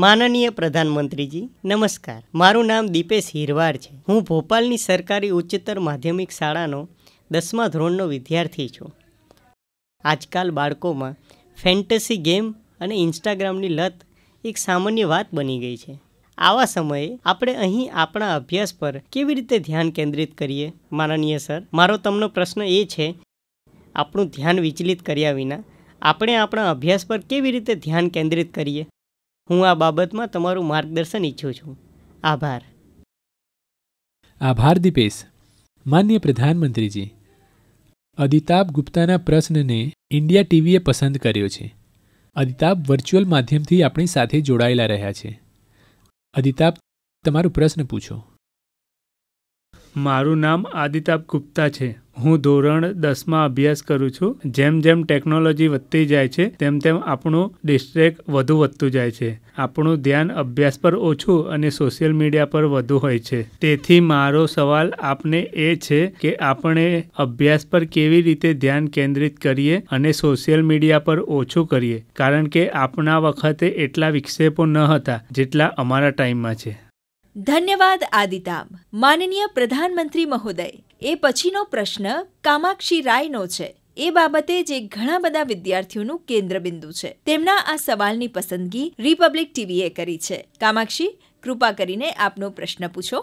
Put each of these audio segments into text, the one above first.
માનનીય પ્રધાનમંત્રીજી નમસ્કાર મારું નામ દીપેશ હિરવાર છે હું ભોપાલની સરકારી ઉચ્ચતર માધ્યમિક શાળાનો દસમા ધોરણનો વિદ્યાર્થી છું આજકાલ બાળકોમાં ફેન્ટસી ગેમ અને ઇન્સ્ટાગ્રામની લત એક સામાન્ય વાત બની ગઈ છે આવા સમયે આપણે અહીં આપણા અભ્યાસ પર કેવી રીતે ધ્યાન કેન્દ્રિત કરીએ માનનીય સર મારો તમને પ્રશ્ન એ છે આપણું ધ્યાન વિચલિત કર્યા વિના આપણે આપણા અભ્યાસ પર કેવી રીતે ધ્યાન કેન્દ્રિત કરીએ હું આ બાબતમાં તમારું માર્ગદર્શન ઈચ્છું છું આભાર આભાર દીપેશ માન્ય પ્રધાનમંત્રીજી અદિતાભ ગુપ્તાના પ્રશ્નને ઇન્ડિયા ટીવીએ પસંદ કર્યો છે અદિતાભ વર્ચ્યુઅલ માધ્યમથી આપણી સાથે જોડાયેલા રહ્યા છે અદિતાભ તમારો પ્રશ્ન પૂછો મારું નામ આદિતાપ ગુપ્તા છે હું ધોરણ દસમાં અભ્યાસ કરું છું જેમ જેમ ટેકનોલોજી વધતી જાય છે તેમ તેમ આપણું ડિસ્ટ્રેક વધુ વધતું જાય છે આપણું ધ્યાન અભ્યાસ પર ઓછું અને સોશિયલ મીડિયા પર વધુ હોય છે તેથી મારો સવાલ આપને એ છે કે આપણે અભ્યાસ પર કેવી રીતે ધ્યાન કેન્દ્રિત કરીએ અને સોશિયલ મીડિયા પર ઓછું કરીએ કારણ કે આપણા વખતે એટલા વિક્ષેપો ન હતા જેટલા અમારા ટાઈમમાં છે ધન્યવાદ આદિતાબ માનનીય પ્રધાનમંત્રી મહોદય એ પછીનો પ્રશ્ન કામાક્ષી રાયનો છે એ બાબતે જે ઘણા બધા વિદ્યાર્થીઓનું કેન્દ્રબિંદુ છે તેમના આ સવાલની પસંદગી રિપબ્લિક ટીવીએ કરી છે કામાક્ષી કૃપા કરીને આપનો પ્રશ્ન પૂછો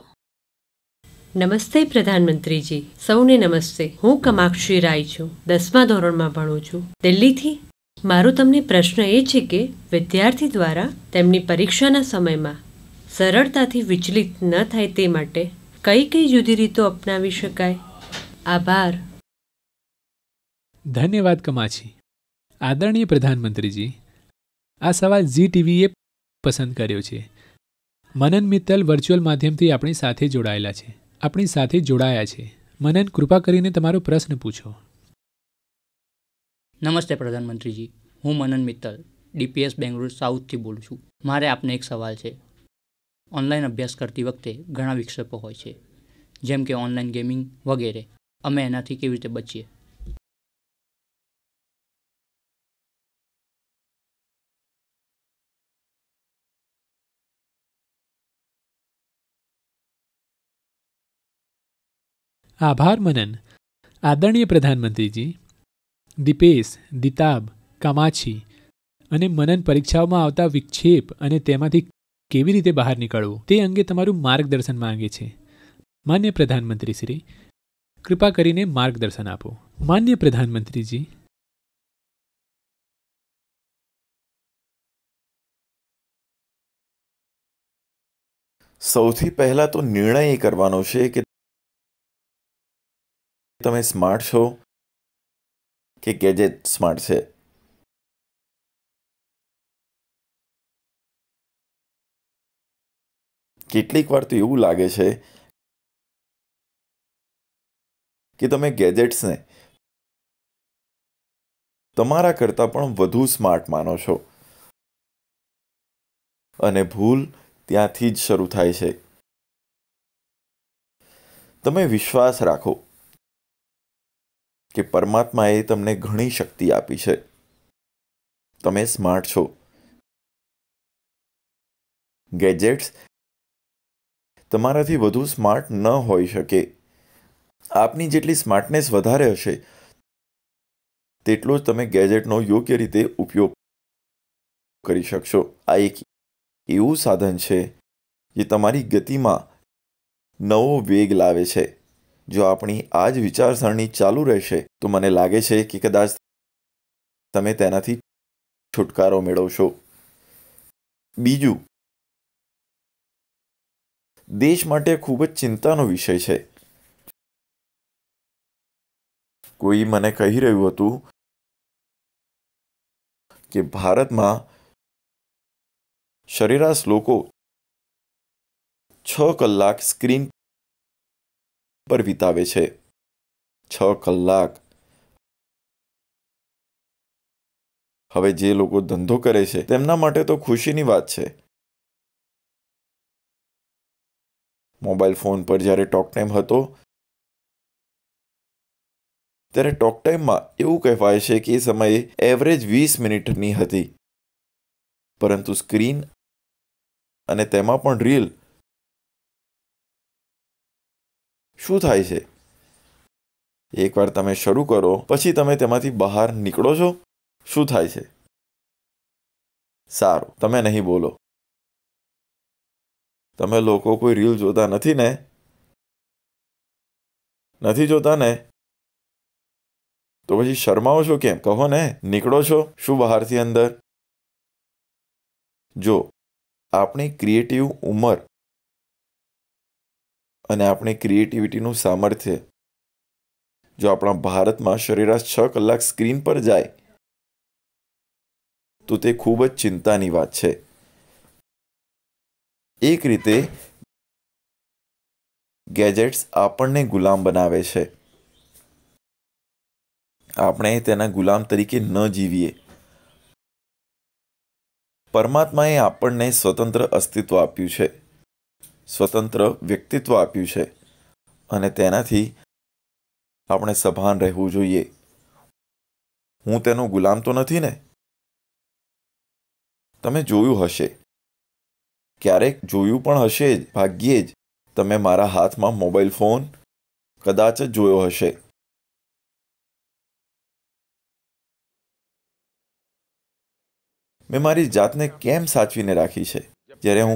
નમસ્તે પ્રધાનમંત્રીજી સૌને નમસ્તે હું કમાક્ષી રાય છું દસમા ધોરણમાં ભણું છું દિલ્હીથી મારો તમને પ્રશ્ન એ છે કે વિદ્યાર્થી દ્વારા તેમની પરીક્ષાના સમયમાં સરળતાથી વિચલિત ન થાય તે માટે કઈ કઈ જુદી રીતો અપનાવી શકાય આભાર ધન્યવાદ કમાછી આદરણીય પ્રધાનમંત્રીજી આ સવાલ ઝી ટીવીએ પસંદ કર્યો છે મનન મિત્તલ વર્ચ્યુઅલ માધ્યમથી આપણી સાથે જોડાયેલા છે આપણી સાથે જોડાયા છે મનન કૃપા કરીને તમારો પ્રશ્ન પૂછો નમસ્તે પ્રધાનમંત્રીજી હું મનન મિત્તલ ડીપીએસ બેંગલુરુ સાઉથથી બોલું છું મારે આપને એક સવાલ છે ઓનલાઈન અભ્યાસ કરતી વખતે ઘણા વિક્ષેપો હોય છે જેમ કે ઓનલાઈન ગેમિંગ વગેરે અમે એનાથી કેવી રીતે બચીએ આભાર મનન આદરણીય પ્રધાનમંત્રીજી દિપેશ દિતાબ કામાછી અને મનન પરીક્ષાઓમાં આવતા વિક્ષેપ અને તેમાંથી કેવી રીતે બહાર નીકળવું તે અંગે તમારું માર્ગદર્શન માંગે છે માન્ય પ્રધાનમંત્રી શ્રી કૃપા કરીને માર્ગદર્શન આપો માન્ય પ્રધાનમંત્રીજી સૌથી પહેલા તો નિર્ણય એ કરવાનો છે કે તમે સ્માર્ટ છો કે ગેજેટ સ્માર્ટ છે કેટલીક વાર તો એવું લાગે છે કે તમે ગેજેટ્સને તમારા કરતાં પણ વધુ સ્માર્ટ માનો છો અને ભૂલ ત્યાંથી જ શરૂ થાય છે તમે વિશ્વાસ રાખો કે પરમાત્માએ તમને ઘણી શક્તિ આપી છે તમે સ્માર્ટ છો ગેજેટ્સ તમારાથી વધુ સ્માર્ટ ન હોઈ શકે આપની જેટલી સ્માર્ટનેસ વધારે હશે તેટલો જ તમે ગેજેટનો યોગ્ય રીતે ઉપયોગ કરી શકશો આ એક એવું સાધન છે જે તમારી ગતિમાં નવો વેગ લાવે છે જો આપણી આ જ વિચારસરણી ચાલુ રહેશે તો મને લાગે છે કે કદાચ તમે તેનાથી છુટકારો મેળવશો બીજું દેશ માટે ખૂબ જ ચિંતાનો વિષય છે કોઈ મને કહી રહ્યું હતું કે ભારતમાં સરેરાશ લોકો છ કલાક સ્ક્રીન પર વિતાવે છે છ કલાક હવે જે લોકો ધંધો કરે છે તેમના માટે તો ખુશીની વાત છે મોબાઈલ ફોન પર જ્યારે ટોક ટાઈમ હતો ત્યારે ટોક ટાઈમમાં એવું કહેવાય છે કે એ સમયે એવરેજ વીસ મિનિટની હતી પરંતુ સ્ક્રીન અને તેમાં પણ રીલ શું થાય છે એકવાર તમે શરૂ કરો પછી તમે તેમાંથી બહાર નીકળો છો શું થાય છે સારું તમે નહીં બોલો તમે લોકો કોઈ રીલ જોતા નથી ને નથી જોતા ને તો પછી શરમાવો છો કેમ કહો ને નીકળો છો શું બહારથી અંદર જો આપણી ક્રિએટિવ ઉંમર અને આપણી ક્રિએટિવિટીનું સામર્થ્ય જો આપણા ભારતમાં સરેરાશ છ કલાક સ્ક્રીન પર જાય તો તે ખૂબ જ ચિંતાની વાત છે એક રીતે ગેજેટ્સ આપણને ગુલામ બનાવે છે આપણે તેના ગુલામ તરીકે ન જીવીએ પરમાત્માએ આપણને સ્વતંત્ર અસ્તિત્વ આપ્યું છે સ્વતંત્ર વ્યક્તિત્વ આપ્યું છે અને તેનાથી આપણે સભાન રહેવું જોઈએ હું તેનો ગુલામ તો નથી ને તમે જોયું હશે ક્યારેક જોયું પણ હશે જ ભાગ્યે જ તમે મારા હાથમાં મોબાઈલ ફોન કદાચ જ જોયો હશે મેં મારી જાતને કેમ સાચવીને રાખી છે જ્યારે હું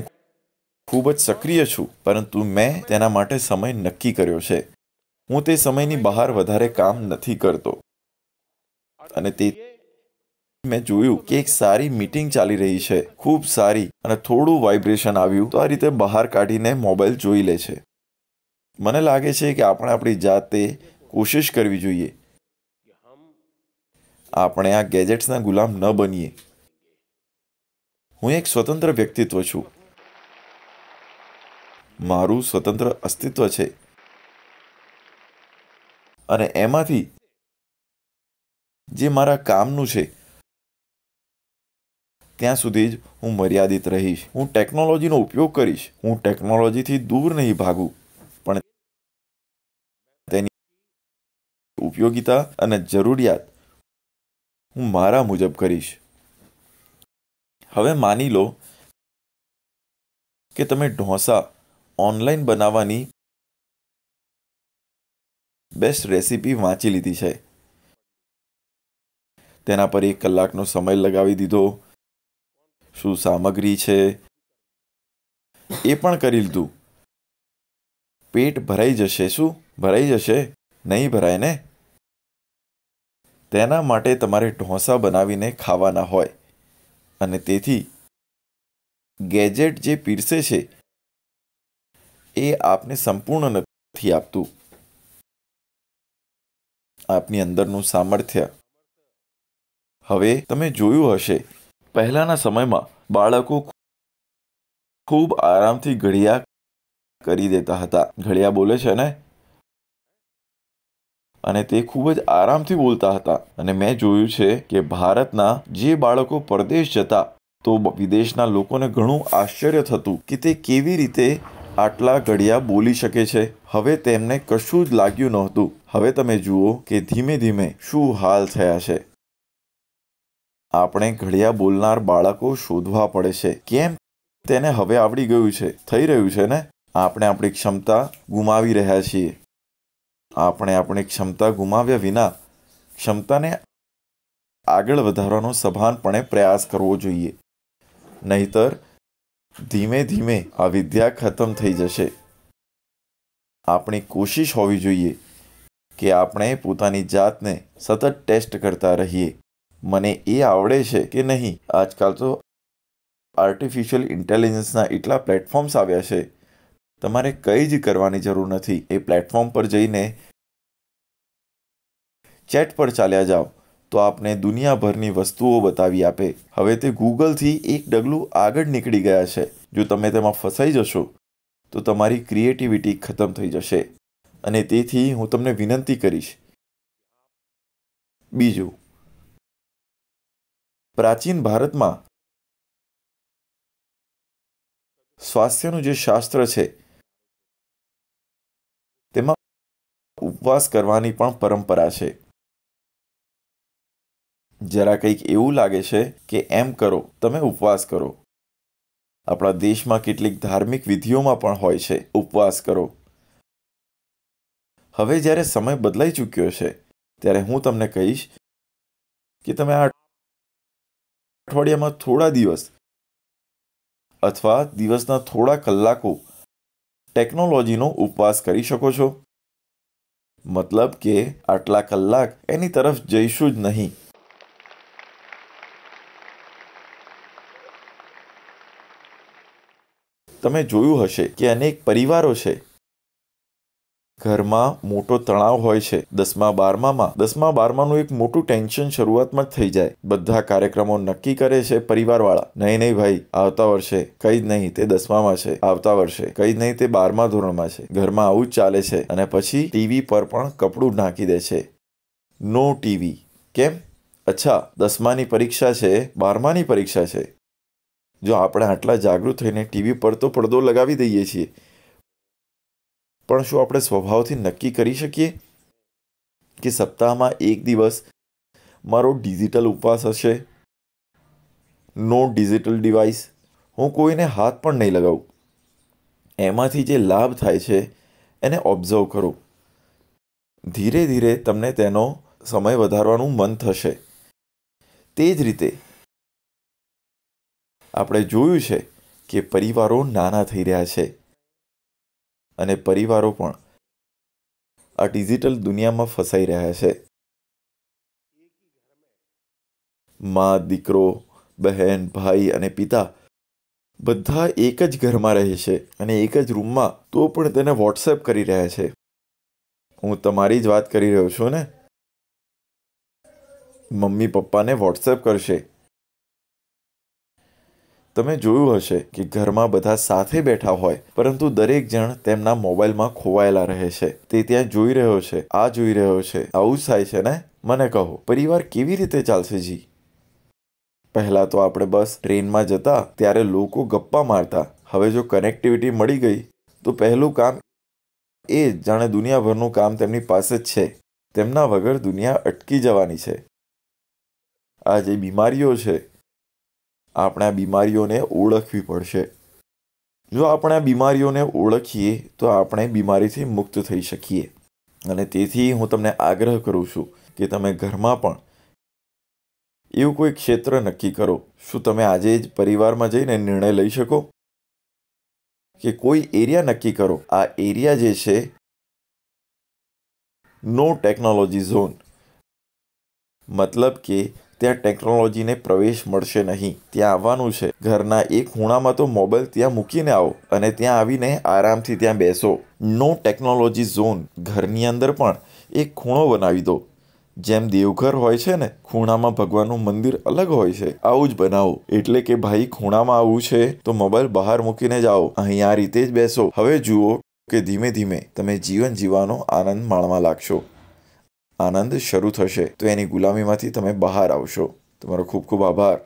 ખૂબ જ સક્રિય છું પરંતુ મેં તેના માટે સમય નક્કી કર્યો છે હું તે સમયની બહાર વધારે કામ નથી કરતો અને તે મેં જોયું કે એક સારી મીટિંગ ચાલી રહી છે ખૂબ સારી અને થોડું વાઇબ્રેશન આવ્યું તો આ રીતે બહાર કાઢીને મોબાઈલ જોઈ લે છે મને લાગે છે કે આપણે આપણી જાતે કોશિશ કરવી જોઈએ આપણે આ ગેજેટ્સના ગુલામ ન બનીએ હું એક સ્વતંત્ર વ્યક્તિત્વ છું મારું સ્વતંત્ર અસ્તિત્વ છે અને એમાંથી જે મારા કામનું છે ત્યાં સુધી જ હું મર્યાદિત રહીશ હું ટેકનોલોજીનો ઉપયોગ કરીશ હું ટેકનોલોજીથી દૂર નહીં ભાગું પણ તેની ઉપયોગિતા અને જરૂરિયાત હું મારા મુજબ કરીશ હવે માની લો કે તમે ઢોસા ઓનલાઈન બનાવવાની બેસ્ટ રેસીપી વાંચી લીધી છે તેના પર એક કલાકનો સમય લગાવી દીધો શું સામગ્રી છે એ પણ કરી લીધું પેટ ભરાઈ જશે શું ભરાઈ જશે નહીં ભરાય ને તેના માટે તમારે ઢોંસા બનાવીને ખાવાના હોય અને તેથી ગેજેટ જે પીરસે છે એ આપને સંપૂર્ણ નથી આપતું આપની અંદરનું સામર્થ્ય હવે તમે જોયું હશે પહેલાંના સમયમાં બાળકો ખૂબ આરામથી ઘડિયા કરી દેતા હતા ઘડિયા બોલે છે ને અને તે ખૂબ જ આરામથી બોલતા હતા અને મેં જોયું છે કે ભારતના જે બાળકો પરદેશ જતા તો વિદેશના લોકોને ઘણું આશ્ચર્ય થતું કે તે કેવી રીતે આટલા ઘડિયા બોલી શકે છે હવે તેમને કશું જ લાગ્યું નહોતું હવે તમે જુઓ કે ધીમે ધીમે શું હાલ થયા છે આપણે ઘડિયા બોલનાર બાળકો શોધવા પડે છે કેમ તેને હવે આવડી ગયું છે થઈ રહ્યું છે ને આપણે આપણી ક્ષમતા ગુમાવી રહ્યા છીએ આપણે આપણી ક્ષમતા ગુમાવ્યા વિના ક્ષમતાને આગળ વધારવાનો સભાનપણે પ્રયાસ કરવો જોઈએ નહીતર ધીમે ધીમે આ વિદ્યા ખતમ થઈ જશે આપણી કોશિશ હોવી જોઈએ કે આપણે પોતાની જાતને સતત ટેસ્ટ કરતા રહીએ મને એ આવડે છે કે નહીં આજકાલ તો આર્ટિફિશિયલ ઇન્ટેલિજન્સના એટલા પ્લેટફોર્મ્સ આવ્યા છે તમારે કંઈ જ કરવાની જરૂર નથી એ પ્લેટફોર્મ પર જઈને ચેટ પર ચાલ્યા જાઓ તો આપને દુનિયાભરની વસ્તુઓ બતાવી આપે હવે તે ગૂગલથી એક ડગલું આગળ નીકળી ગયા છે જો તમે તેમાં ફસાઈ જશો તો તમારી ક્રિએટિવિટી ખતમ થઈ જશે અને તેથી હું તમને વિનંતી કરીશ બીજું પ્રાચીન ભારતમાં સ્વાસ્થ્યનું જે શાસ્ત્ર છે તેમાં ઉપવાસ કરવાની પણ પરંપરા છે જરા કંઈક એવું લાગે છે કે એમ કરો તમે ઉપવાસ કરો આપણા દેશમાં કેટલીક ધાર્મિક વિધિઓમાં પણ હોય છે ઉપવાસ કરો હવે જ્યારે સમય બદલાઈ ચૂક્યો છે ત્યારે હું તમને કહીશ કે તમે આ અઠવાડિયામાં થોડા દિવસ અથવા દિવસના થોડા કલાકો ટેકનોલોજીનો ઉપવાસ કરી શકો છો મતલબ કે આટલા કલાક એની તરફ જઈશું જ નહીં તમે જોયું હશે કે અનેક પરિવારો છે ઘરમાં મોટો તણાવ હોય છે દસમા બારમામાં દસમા બારમાનું એક મોટું ટેન્શન શરૂઆતમાં જ થઈ જાય બધા કાર્યક્રમો નક્કી કરે છે પરિવારવાળા નહીં નહીં ભાઈ આવતા વર્ષે કઈ જ નહીં તે દસમામાં છે આવતા વર્ષે કઈ જ નહીં તે બારમા ધોરણમાં છે ઘરમાં આવું જ ચાલે છે અને પછી ટીવી પર પણ કપડું નાખી દે છે નો ટીવી કેમ અચ્છા દસમાની પરીક્ષા છે બારમાની પરીક્ષા છે જો આપણે આટલા જાગૃત થઈને ટીવી પર તો પડદો લગાવી દઈએ છીએ પણ શું આપણે સ્વભાવથી નક્કી કરી શકીએ કે સપ્તાહમાં એક દિવસ મારો ડિજિટલ ઉપવાસ હશે નો ડિજિટલ ડિવાઇસ હું કોઈને હાથ પણ નહીં લગાવું એમાંથી જે લાભ થાય છે એને ઓબ્ઝર્વ કરો ધીરે ધીરે તમને તેનો સમય વધારવાનું મન થશે તે જ રીતે આપણે જોયું છે કે પરિવારો નાના થઈ રહ્યા છે અને પરિવારો પણ આ ડિજિટલ દુનિયામાં ફસાઈ રહ્યા છે માં દીકરો બહેન ભાઈ અને પિતા બધા એક જ ઘરમાં રહે છે અને એક જ રૂમમાં તો પણ તેને વોટ્સએપ કરી રહ્યા છે હું તમારી જ વાત કરી રહ્યો છું ને મમ્મી પપ્પાને વોટ્સએપ કરશે તમે જોયું હશે કે ઘરમાં બધા સાથે બેઠા હોય પરંતુ દરેક જણ તેમના મોબાઈલમાં ખોવાયેલા રહે છે તે ત્યાં જોઈ રહ્યો છે આ જોઈ રહ્યો છે આવું જ થાય છે ને મને કહો પરિવાર કેવી રીતે ચાલશે જી પહેલાં તો આપણે બસ ટ્રેનમાં જતા ત્યારે લોકો ગપ્પા મારતા હવે જો કનેક્ટિવિટી મળી ગઈ તો પહેલું કામ એ જાણે દુનિયાભરનું કામ તેમની પાસે જ છે તેમના વગર દુનિયા અટકી જવાની છે આ જે બીમારીઓ છે આપણે આ બીમારીઓને ઓળખવી પડશે જો આપણે આ બીમારીઓને ઓળખીએ તો આપણે બીમારીથી મુક્ત થઈ શકીએ અને તેથી હું તમને આગ્રહ કરું છું કે તમે ઘરમાં પણ એવું કોઈ ક્ષેત્ર નક્કી કરો શું તમે આજે જ પરિવારમાં જઈને નિર્ણય લઈ શકો કે કોઈ એરિયા નક્કી કરો આ એરિયા જે છે નો ટેકનોલોજી ઝોન મતલબ કે ત્યાં ટેકનોલોજીને પ્રવેશ મળશે નહીં ત્યાં આવવાનું છે ઘરના એક ખૂણામાં તો મોબાઈલ ત્યાં મૂકીને આવો અને ત્યાં આવીને આરામથી ત્યાં બેસો નો ટેકનોલોજી ઝોન ઘરની અંદર પણ એક ખૂણો બનાવી દો જેમ દેવઘર હોય છે ને ખૂણામાં ભગવાનનું મંદિર અલગ હોય છે આવું જ બનાવો એટલે કે ભાઈ ખૂણામાં આવું છે તો મોબાઈલ બહાર મૂકીને જાઓ અહીં આ રીતે જ બેસો હવે જુઓ કે ધીમે ધીમે તમે જીવન જીવવાનો આનંદ માણવા લાગશો આનંદ શરૂ થશે તો એની ગુલામીમાંથી તમે બહાર આવશો તમારો ખૂબ ખૂબ આભાર